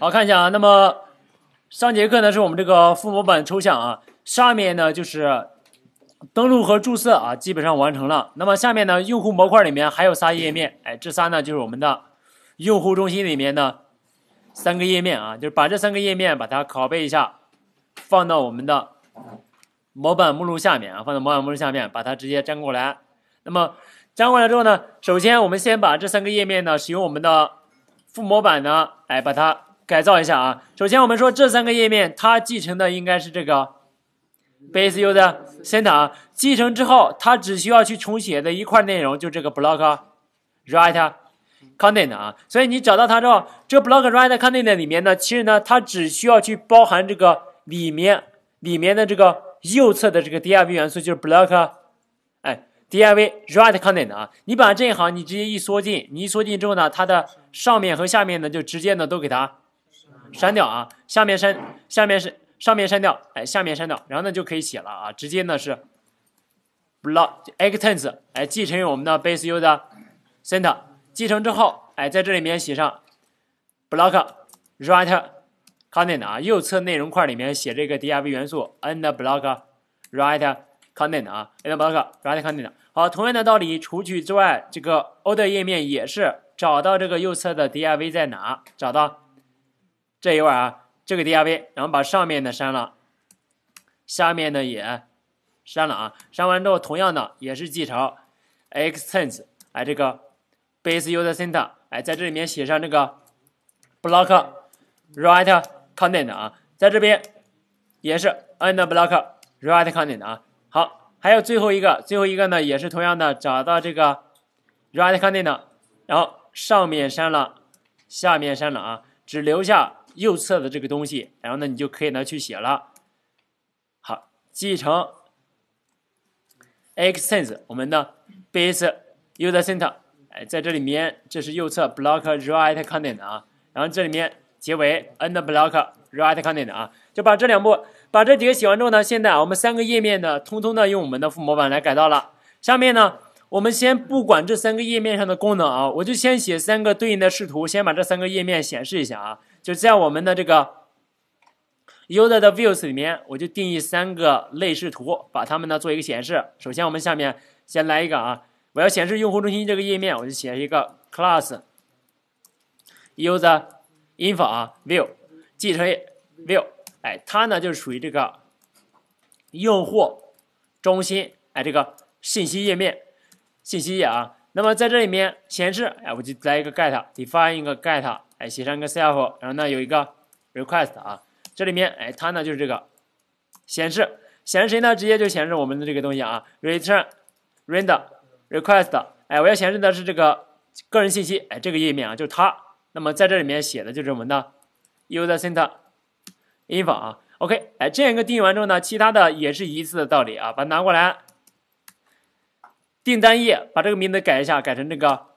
好看一下啊，那么上节课呢是我们这个父模板抽象啊，上面呢就是登录和注册啊，基本上完成了。那么下面呢用户模块里面还有仨页面，哎，这仨呢就是我们的用户中心里面的三个页面啊，就是把这三个页面把它拷贝一下，放到我们的模板目录下面啊，放到模板目录下面，把它直接粘过来。那么粘过来之后呢，首先我们先把这三个页面呢，使用我们的副模板呢，哎，把它。改造一下啊！首先我们说这三个页面，它继承的应该是这个 base u 的 center 啊。继承之后，它只需要去重写的一块内容，就这个 block right content 啊。所以你找到它之后，这 block right content 里面呢，其实呢，它只需要去包含这个里面里面的这个右侧的这个 div 元素，就是 block 哎 div right content 啊。你把这一行你直接一缩进，你一缩进之后呢，它的上面和下面呢，就直接呢都给它。删掉啊，下面删，下面是上面删掉，哎，下面删掉，然后呢就可以写了啊，直接呢是 block extends 哎继承于我们的 base u 的 center 继承之后，哎，在这里面写上 block right content 啊，右侧内容块里面写这个 div 元素 end block right content 啊 end block right content 好，同样的道理，除去之外，这个 order 页面也是找到这个右侧的 div 在哪，找到。这一块啊，这个 d i v 然后把上面的删了，下面呢也删了啊。删完之后，同样的也是继承 extends，哎，这个 base user center，哎，在这里面写上这个 block write content 啊，在这边也是 end block write content 啊。好，还有最后一个，最后一个呢也是同样的，找到这个 write content，然后上面删了，下面删了啊，只留下。右侧的这个东西，然后呢，你就可以呢去写了。好，继承 extends 我们的 base user center。哎，在这里面，这是右侧 block right content 啊。然后这里面结尾 end block right content 啊。就把这两步，把这几个写完之后呢，现在我们三个页面呢，通通的用我们的副模板来改造了。下面呢，我们先不管这三个页面上的功能啊，我就先写三个对应的视图，先把这三个页面显示一下啊。就在我们的这个 user 的 views 里面，我就定义三个类视图，把它们呢做一个显示。首先，我们下面先来一个啊，我要显示用户中心这个页面，我就写一个 class user info 啊 view，继承 view，哎，它呢就是属于这个用户中心哎这个信息页面，信息页啊。那么在这里面显示，哎，我就来一个 get，define 一个 get。哎，写上个 self，然后呢有一个 request 啊，这里面哎它呢就是这个显示显示谁呢？直接就显示我们的这个东西啊，return render request，哎我要显示的是这个个人信息，哎这个页面啊就是它，那么在这里面写的就是我们的 user center info 啊，OK，哎这样一个定义完之后呢，其他的也是一致的道理啊，把它拿过来，订单页把这个名字改一下，改成这个。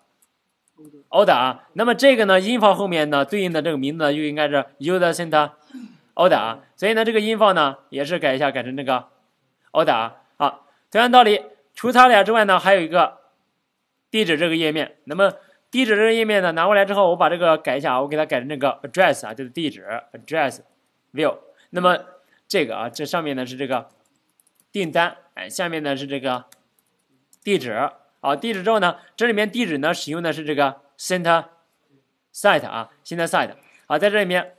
Order 啊，那么这个呢，i n f o 后面呢对应的这个名字呢，就应该是 User c e n t o r d e r 啊，所以呢这个 info 呢也是改一下改成这个 Order 啊，好，同样道理，除他俩之外呢，还有一个地址这个页面。那么地址这个页面呢，拿过来之后，我把这个改一下啊，我给它改成这个 Address 啊，就是地址 Address View。那么这个啊，这上面呢是这个订单，哎，下面呢是这个地址。啊，地址之后呢？这里面地址呢，使用的是这个 c e n t e r s i t e 啊，site c e e n t r 啊，在这里面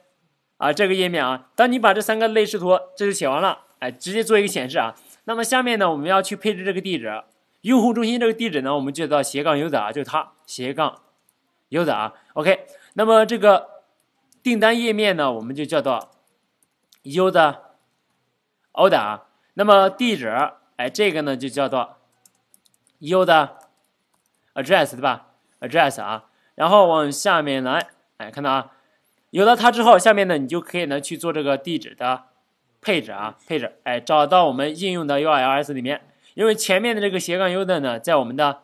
啊，这个页面啊，当你把这三个类视图这就写完了，哎，直接做一个显示啊。那么下面呢，我们要去配置这个地址，用户中心这个地址呢，我们就叫斜杠 u r 啊，就是它斜杠 u r 啊。OK，那么这个订单页面呢，我们就叫做 u r order 啊。那么地址，哎，这个呢就叫做。u 的 address 对吧？address 啊，然后往下面来，哎，看到啊，有了它之后，下面呢，你就可以呢去做这个地址的配置啊，配置，哎，找到我们应用的 URLS 里面，因为前面的这个斜杠 user 呢，在我们的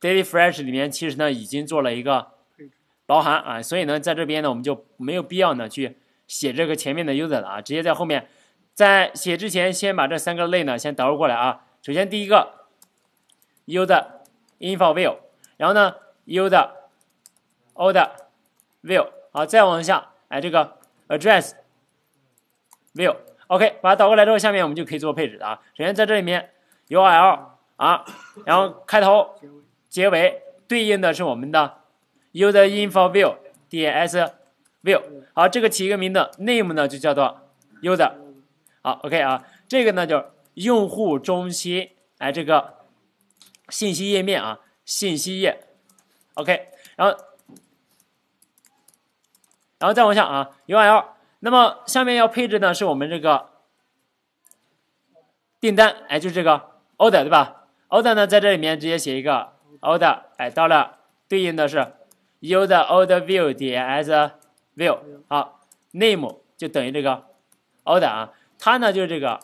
Daily Fresh 里面其实呢已经做了一个包含啊，所以呢，在这边呢，我们就没有必要呢去写这个前面的 user 了啊，直接在后面，在写之前先把这三个类呢先导入过来啊，首先第一个。User 的 info view，然后呢，User 的 old view，好，再往下，哎，这个 address view，OK，把它导过来之后，下面我们就可以做配置了啊。首先在这里面，URL 啊，然后开头、结尾对应的是我们的 User info view 点 s view，好，这个起一个名字，name 呢就叫做 User，好，OK 啊，这个呢就是用户中心，哎，这个。信息页面啊，信息页，OK，然后，然后再往下啊，URL，那么下面要配置呢是我们这个订单，哎，就是这个 order 对吧？order 呢在这里面直接写一个 order，哎，到了对应的是 use order view 点 as view，好，name 就等于这个 order 啊，它呢就是这个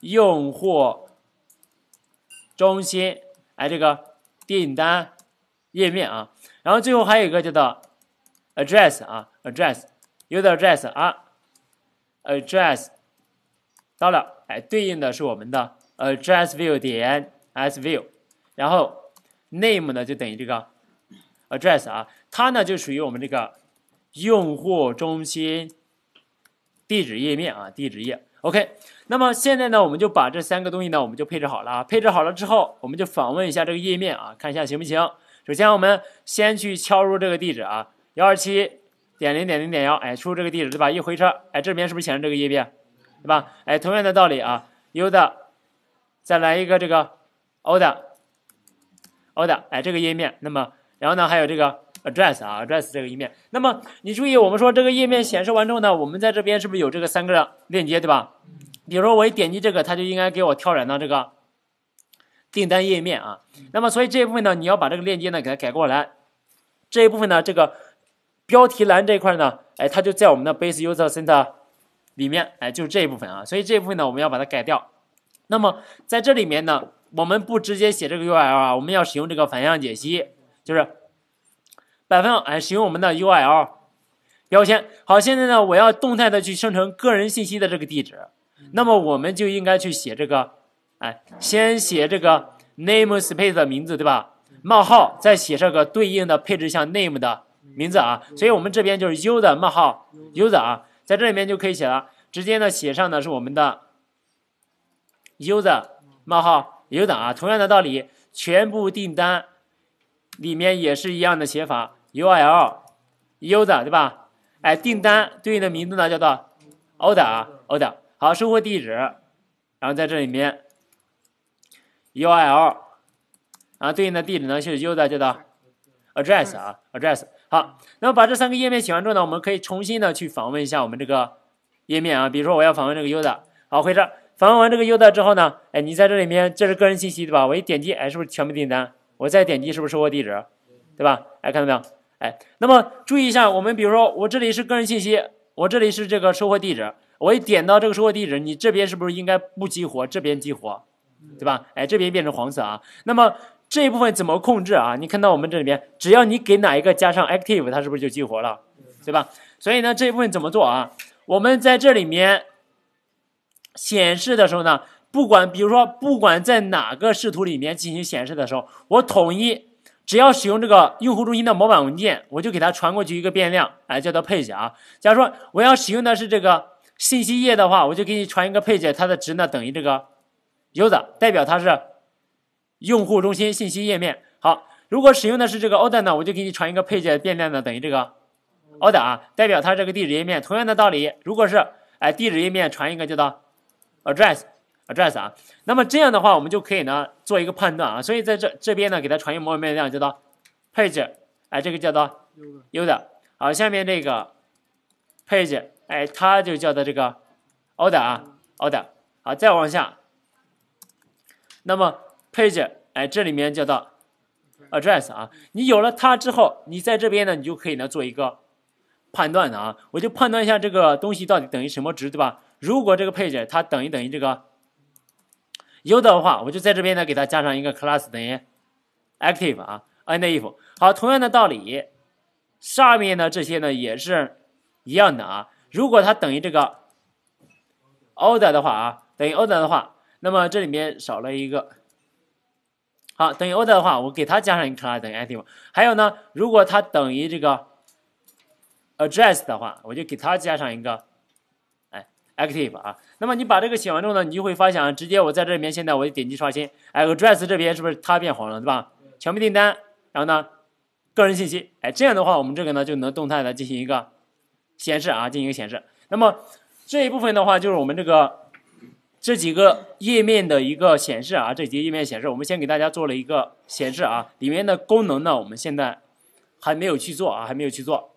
用户中心。哎，这个订单页面啊，然后最后还有一个叫做 address 啊 address user address 啊 address。到了，哎，对应的是我们的 address view 点 s view，然后 name 呢就等于这个 address 啊，它呢就属于我们这个用户中心地址页面啊，地址页。OK，那么现在呢，我们就把这三个东西呢，我们就配置好了啊。配置好了之后，我们就访问一下这个页面啊，看一下行不行。首先我们先去敲入这个地址啊，幺二七点零点零点幺，哎，输入这个地址对吧？一回车，哎，这边是不是显示这个页面，对吧？哎，同样的道理啊，u 的，再来一个这个，o 的，o 的，哎，这个页面。那么，然后呢，还有这个。address 啊，address 这个页面，那么你注意，我们说这个页面显示完之后呢，我们在这边是不是有这个三个链接，对吧？比如说我一点击这个，它就应该给我跳转到这个订单页面啊。那么所以这部分呢，你要把这个链接呢给它改过来。这一部分呢，这个标题栏这一块呢，哎，它就在我们的 base u s e r center 里面，哎，就是这一部分啊。所以这一部分呢，我们要把它改掉。那么在这里面呢，我们不直接写这个 url 啊，我们要使用这个反向解析，就是。百分号哎，使用我们的 U r L 标签。好，现在呢，我要动态的去生成个人信息的这个地址，那么我们就应该去写这个哎，先写这个 name space 的名字，对吧？冒号，再写这个对应的配置项 name 的名字啊。所以，我们这边就是 U 的冒号 U 的啊，在这里面就可以写了。直接呢，写上的是我们的 U 的冒号 U 的啊。同样的道理，全部订单里面也是一样的写法。U r L，U 的对吧？哎，订单对应的名字呢叫做 Order 啊 Order。好，收货地址，然后在这里面 U r L，然后对应的地址呢是 U 的叫做 Address 啊 Address。好，那么把这三个页面写完之后呢，我们可以重新的去访问一下我们这个页面啊。比如说我要访问这个 U 的，好，回车，访问完这个 U 的之后呢，哎，你在这里面这是个人信息对吧？我一点击，哎，是不是全部订单？我再点击是不是收货地址？对吧？哎，看到没有？哎，那么注意一下，我们比如说我这里是个人信息，我这里是这个收货地址，我一点到这个收货地址，你这边是不是应该不激活，这边激活，对吧？哎，这边变成黄色啊。那么这一部分怎么控制啊？你看到我们这里边，只要你给哪一个加上 active，它是不是就激活了，对吧？所以呢，这一部分怎么做啊？我们在这里面显示的时候呢，不管比如说不管在哪个视图里面进行显示的时候，我统一。只要使用这个用户中心的模板文件，我就给它传过去一个变量，哎，叫 page 啊。假如说我要使用的是这个信息页的话，我就给你传一个 page，它的值呢等于这个 user，代表它是用户中心信息页面。好，如果使用的是这个 order 呢，我就给你传一个 page 变量呢等于这个 order 啊，代表它这个地址页面。同样的道理，如果是哎地址页面，传一个叫做 address。address 啊，那么这样的话，我们就可以呢做一个判断啊，所以在这这边呢，给它传一个模板变量叫做 page，哎，这个叫做 u 的，好，下面这个 page，哎，它就叫做这个 order 啊 order，好，再往下，那么 page，哎，这里面叫做 address 啊，你有了它之后，你在这边呢，你就可以呢做一个判断的啊，我就判断一下这个东西到底等于什么值，对吧？如果这个 page 它等于等于这个有的话，我就在这边呢，给它加上一个 class 等于 active 啊，a n d i f 好，同样的道理，上面的这些呢也是一样的啊。如果它等于这个 order 的话啊，等于 order 的话，那么这里面少了一个。好，等于 order 的话，我给它加上一个 class 等于 active。还有呢，如果它等于这个 address 的话，我就给它加上一个。active 啊，那么你把这个写完之后呢，你就会发现，直接我在这里面，现在我点击刷新，哎，address 这边是不是它变黄了，对吧？全部订单，然后呢，个人信息，哎，这样的话，我们这个呢就能动态的进行一个显示啊，进行一个显示。那么这一部分的话，就是我们这个这几个页面的一个显示啊，这几个页面显示，我们先给大家做了一个显示啊，里面的功能呢，我们现在还没有去做啊，还没有去做。